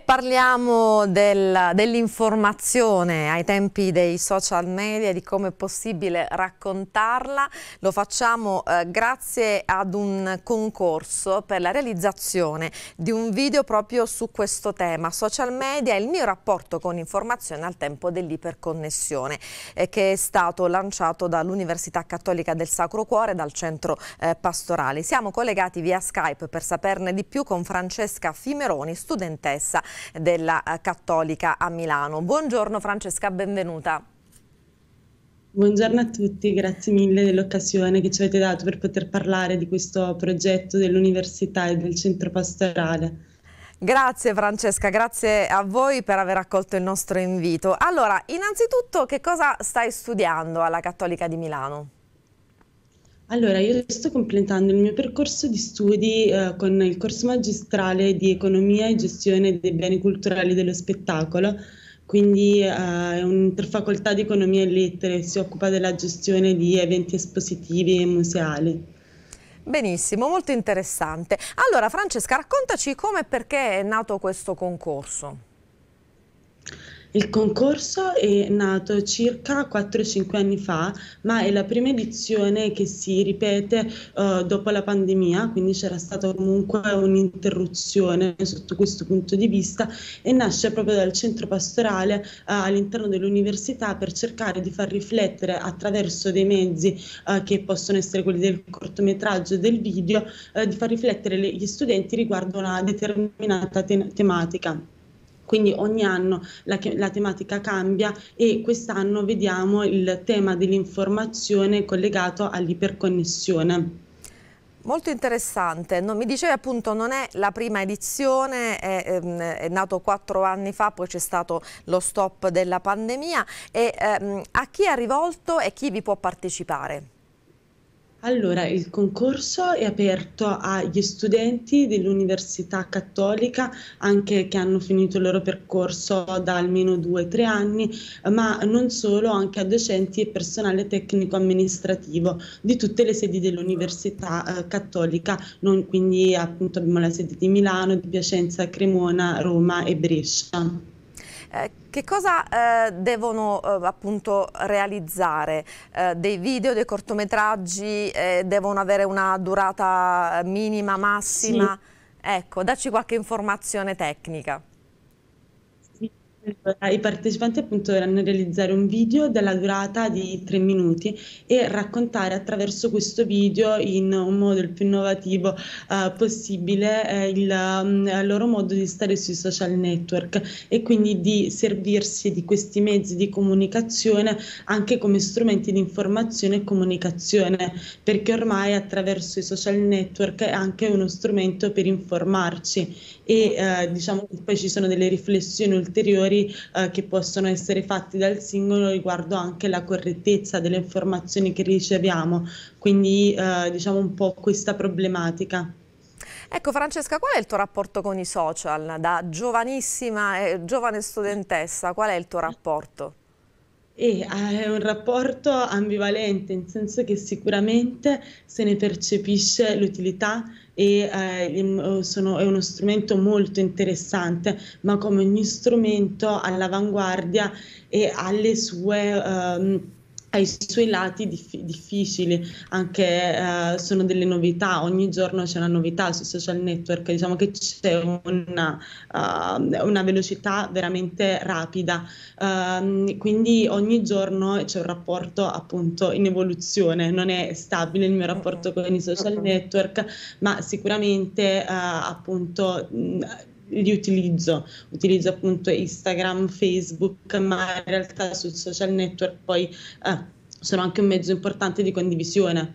parliamo del, dell'informazione ai tempi dei social media, di come è possibile raccontarla. Lo facciamo eh, grazie ad un concorso per la realizzazione di un video proprio su questo tema, social media e il mio rapporto con informazione al tempo dell'iperconnessione, eh, che è stato lanciato dall'Università Cattolica del Sacro Cuore dal Centro eh, Pastorale. Siamo collegati via Skype per saperne di più con Francesca Fimeroni, studentessa della eh, Cattolica a Milano. Buongiorno Francesca, benvenuta. Buongiorno a tutti, grazie mille dell'occasione che ci avete dato per poter parlare di questo progetto dell'università e del centro pastorale. Grazie Francesca, grazie a voi per aver accolto il nostro invito. Allora, innanzitutto che cosa stai studiando alla Cattolica di Milano? Allora, io sto completando il mio percorso di studi eh, con il corso magistrale di economia e gestione dei beni culturali dello spettacolo, quindi eh, è un'interfacoltà di economia e lettere, si occupa della gestione di eventi espositivi e museali. Benissimo, molto interessante. Allora Francesca, raccontaci come e perché è nato questo concorso. Il concorso è nato circa 4-5 anni fa, ma è la prima edizione che si ripete uh, dopo la pandemia, quindi c'era stata comunque un'interruzione sotto questo punto di vista e nasce proprio dal centro pastorale uh, all'interno dell'università per cercare di far riflettere attraverso dei mezzi uh, che possono essere quelli del cortometraggio e del video, di far riflettere gli studenti riguardo a una determinata te- tematica. Quindi ogni anno la, la, tematica cambia e quest'anno vediamo il tema dell'informazione collegato all'iperconnessione. Molto interessante, no, mi dicevi appunto non è la prima edizione, è, ehm, è nato quattro anni fa, poi c'è stato lo stop della pandemia e, ehm, a chi è rivolto e chi vi può partecipare? Allora, il concorso è aperto agli studenti dell'Università Cattolica, anche che hanno finito il loro percorso da almeno due o tre anni, ma non solo, anche a docenti e personale tecnico-amministrativo di tutte le sedi dell'Università eh, Cattolica, non, quindi appunto abbiamo la sede di Milano, di Piacenza, Cremona, Roma e Brescia. Eh, che cosa eh, devono eh, appunto realizzare? Eh, dei video, dei cortometraggi devono avere una durata minima, massima? Sì. Ecco, dacci qualche informazione tecnica. Allora, I partecipanti appunto dovranno realizzare un video della durata di tre minuti e raccontare attraverso questo video in un modo il più innovativo eh, possibile eh, il, mm, il, loro modo di stare sui social network e quindi di servirsi di questi mezzi di comunicazione anche come strumenti di informazione e comunicazione perché ormai attraverso i social network è anche uno strumento per informarci e eh, diciamo che poi ci sono delle riflessioni ulteriori errori eh, che possono essere fatti dal singolo riguardo anche la correttezza delle informazioni che riceviamo, quindi eh, diciamo un po' questa problematica. Ecco Francesca, qual è il tuo rapporto con i social? Da giovanissima e eh, giovane studentessa, qual è il tuo rapporto? E eh, eh, è un rapporto ambivalente, nel senso che sicuramente se ne percepisce l'utilità, e eh, eh, sono, è uno strumento molto interessante, ma come ogni strumento all'avanguardia e alle sue... Ehm, ha i suoi lati dif- difficili, anche eh, sono delle novità, ogni giorno c'è una novità sui social network, diciamo che c'è una, uh, una velocità veramente rapida, uh, quindi ogni giorno c'è un rapporto appunto in evoluzione, non è stabile il mio rapporto con i social network, ma sicuramente uh, appunto... Mh, li utilizzo, utilizzo appunto Instagram, Facebook, ma in realtà sui social network poi eh, sono anche un mezzo importante di condivisione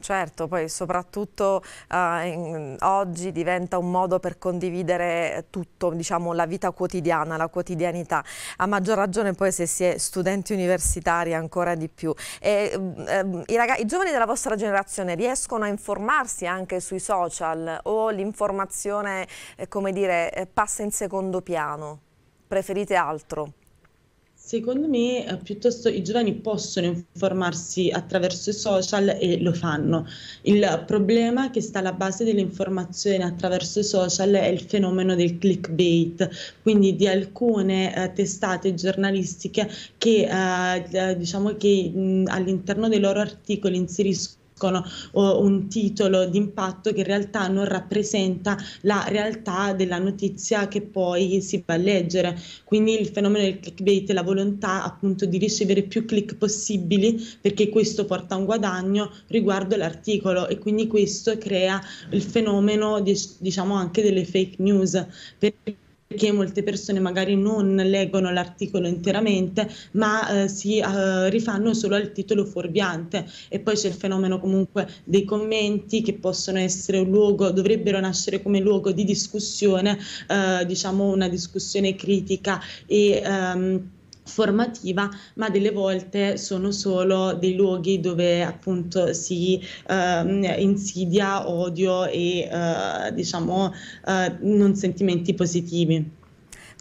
Certo, poi soprattutto uh, in, oggi diventa un modo per condividere tutto, diciamo, la vita quotidiana, la quotidianità, a maggior ragione poi se si è studenti universitari ancora di più. E, um, i, i, giovani della vostra generazione riescono a informarsi anche sui social o l'informazione, eh, come dire, eh, passa in secondo piano? Preferite altro? Secondo me eh, piuttosto i giovani possono informarsi attraverso i social e lo fanno. Il problema che sta alla base dell'informazione attraverso i social è il fenomeno del clickbait, quindi di alcune eh, testate giornalistiche che eh, diciamo che mh, all'interno dei loro articoli inseriscono costruiscono oh, un titolo d'impatto che in realtà non rappresenta la realtà della notizia che poi si va a leggere. Quindi il fenomeno del clickbait è la volontà appunto di ricevere più click possibili perché questo porta a un guadagno riguardo l'articolo e quindi questo crea il fenomeno diciamo anche delle fake news. Perché perché molte persone magari non leggono l'articolo interamente ma eh, si eh, rifanno solo al titolo fuorviante e poi c'è il fenomeno comunque dei commenti che possono essere un luogo, dovrebbero nascere come luogo di discussione, eh, diciamo una discussione critica e ehm, formativa, ma delle volte sono solo dei luoghi dove appunto si eh, insidia odio e eh, diciamo eh, non sentimenti positivi.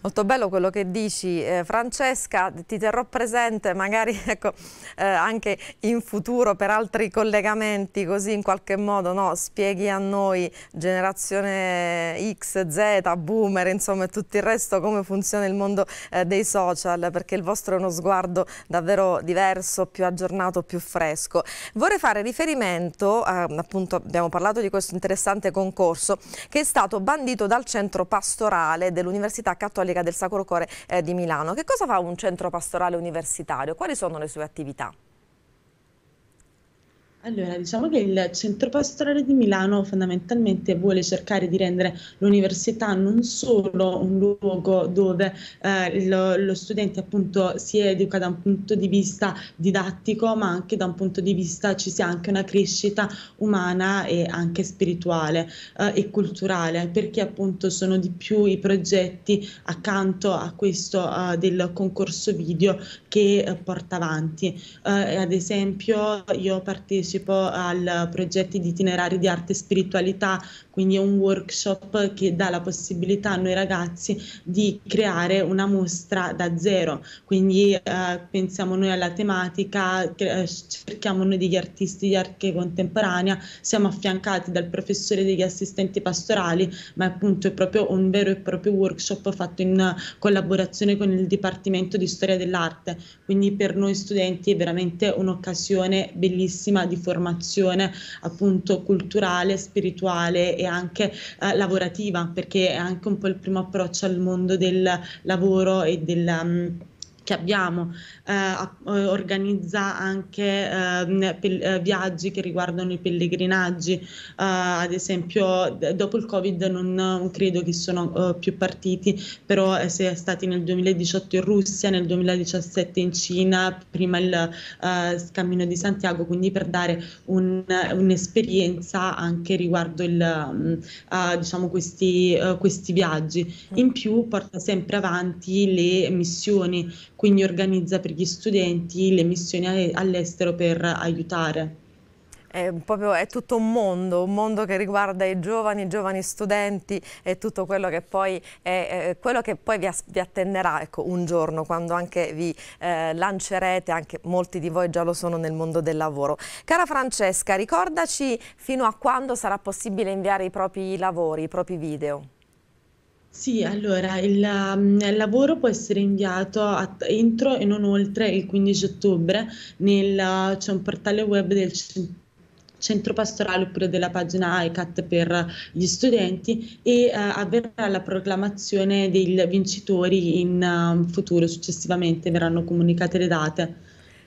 Molto bello quello che dici eh, Francesca, ti terrò presente magari ecco, eh, anche in futuro per altri collegamenti così in qualche modo no? spieghi a noi generazione X, Z, boomer insomma e tutto il resto come funziona il mondo eh, dei social perché il vostro è uno sguardo davvero diverso, più aggiornato, più fresco. Vorrei fare riferimento, appunto abbiamo parlato di questo interessante concorso che è stato bandito dal centro pastorale dell'Università Cattolica Cattolica del Sacro Cuore eh, di Milano. Che cosa fa un centro pastorale universitario? Quali sono le sue attività? Allora, diciamo che il Centro Pastorale di Milano fondamentalmente vuole cercare di rendere l'università non solo un luogo dove eh, lo, lo, studente appunto si educa da un punto di vista didattico, ma anche da un punto di vista ci sia anche una crescita umana e anche spirituale eh, e culturale, perché appunto sono di più i progetti accanto a questo eh, del concorso video che eh, porta avanti. Eh, ad esempio io partecipo partecipo al progetto di itinerari di arte e spiritualità, quindi è un workshop che dà la possibilità a noi ragazzi di creare una mostra da zero, quindi eh, pensiamo noi alla tematica, eh, cerchiamo noi degli artisti di arte contemporanea, siamo affiancati dal professore degli assistenti pastorali, ma appunto è proprio un vero e proprio workshop fatto in collaborazione con il Dipartimento di Storia dell'Arte, quindi per noi studenti è veramente un'occasione bellissima di formazione appunto culturale, spirituale e anche eh, lavorativa, perché è anche un po' il primo approccio al mondo del lavoro e della... Um, mm, che abbiamo, eh, eh organizza anche ehm, eh, viaggi che riguardano i pellegrinaggi, eh, ad esempio dopo il Covid non, non credo che sono eh, più partiti, però eh, si è stati nel 2018 in Russia, nel 2017 in Cina, prima il Cammino di Santiago, quindi per dare un, un'esperienza anche riguardo il, mm, diciamo questi, questi viaggi. Mm. In più porta sempre avanti le missioni, quindi organizza per gli studenti le missioni all'estero per aiutare. È, proprio, è, tutto un mondo, un mondo che riguarda i giovani, i giovani studenti e tutto quello che poi, è, è quello che poi vi, vi, attenderà ecco, un giorno quando anche vi eh, lancerete, anche molti di voi già lo sono nel mondo del lavoro. Cara Francesca, ricordaci fino a quando sarà possibile inviare i propri lavori, i propri video. Sì, allora il, mhmm, lavoro può essere inviato a entro e non oltre il 15 ottobre nel c'è un portale web del centro pastorale oppure della pagina ICAT per gli studenti e eh, avverrà la proclamazione dei vincitori in uh, futuro, successivamente verranno comunicate le date.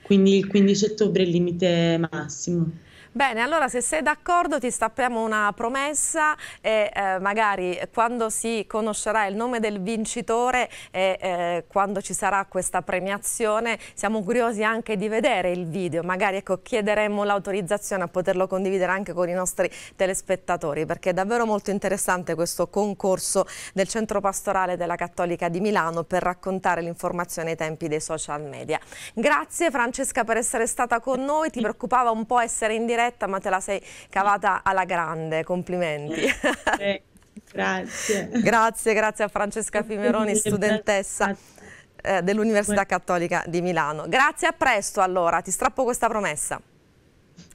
Quindi il 15 ottobre è il limite massimo. Bene, allora se sei d'accordo ti stappiamo una promessa e eh, magari quando si conoscerà il nome del vincitore e eh, quando ci sarà questa premiazione siamo curiosi anche di vedere il video, magari ecco, chiederemo l'autorizzazione a poterlo condividere anche con i nostri telespettatori perché è davvero molto interessante questo concorso del Centro Pastorale della Cattolica di Milano per raccontare l'informazione ai tempi dei social media. Grazie Francesca per essere stata con noi, ti preoccupava un po' essere in diretta diretta ma te la sei cavata alla grande, complimenti. Eh, grazie. grazie, grazie a Francesca Fimeroni, studentessa eh, dell'Università Cattolica di Milano. Grazie, a presto allora, ti strappo questa promessa.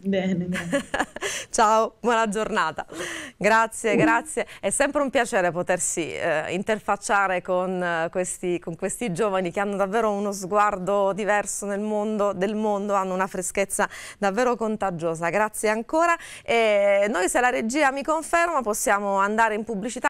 Bene, bene. Ciao, buona giornata. Grazie, mm. grazie. È sempre un piacere potersi eh, interfacciare con, eh, questi, con, questi, giovani che hanno davvero uno sguardo diverso nel mondo, del mondo, hanno una freschezza davvero contagiosa. Grazie ancora. E noi se la regia mi conferma possiamo andare in pubblicità.